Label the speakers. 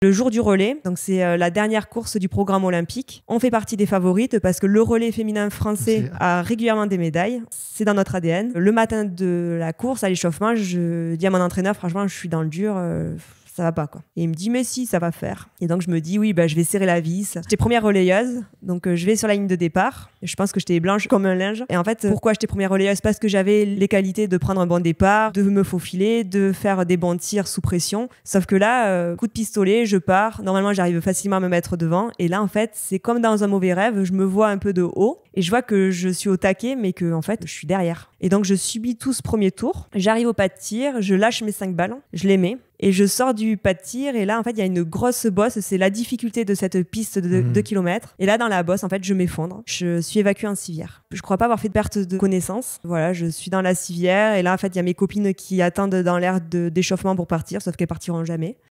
Speaker 1: Le jour du relais, donc c'est euh, la dernière course du programme olympique. On fait partie des favorites parce que le relais féminin français a régulièrement des médailles. C'est dans notre ADN. Le matin de la course, à l'échauffement, je dis à mon entraîneur, franchement, je suis dans le dur. Euh, ça va pas quoi. Et il me dit mais si ça va faire. Et donc je me dis oui bah je vais serrer la vis. J'étais première relayeuse donc euh, je vais sur la ligne de départ. Je pense que j'étais blanche comme un linge. Et en fait euh, pourquoi j'étais première relayeuse parce que j'avais les qualités de prendre un bon départ, de me faufiler, de faire des bons tirs sous pression. Sauf que là euh, coup de pistolet je pars. Normalement j'arrive facilement à me mettre devant. Et là en fait c'est comme dans un mauvais rêve. Je me vois un peu de haut et je vois que je suis au taquet, mais que en fait, je suis derrière. Et donc, je subis tout ce premier tour. J'arrive au pas de tir, je lâche mes cinq ballons, je les mets. Et je sors du pas de tir, et là, en fait, il y a une grosse bosse. C'est la difficulté de cette piste de 2 mhm. km. Et là, dans la bosse, en fait, je m'effondre. Je suis évacuée en civière. Je crois pas avoir fait de perte de connaissance. Voilà, je suis dans la civière, et là, en fait, il y a mes copines qui attendent dans l'air d'échauffement pour partir, sauf qu'elles partiront jamais.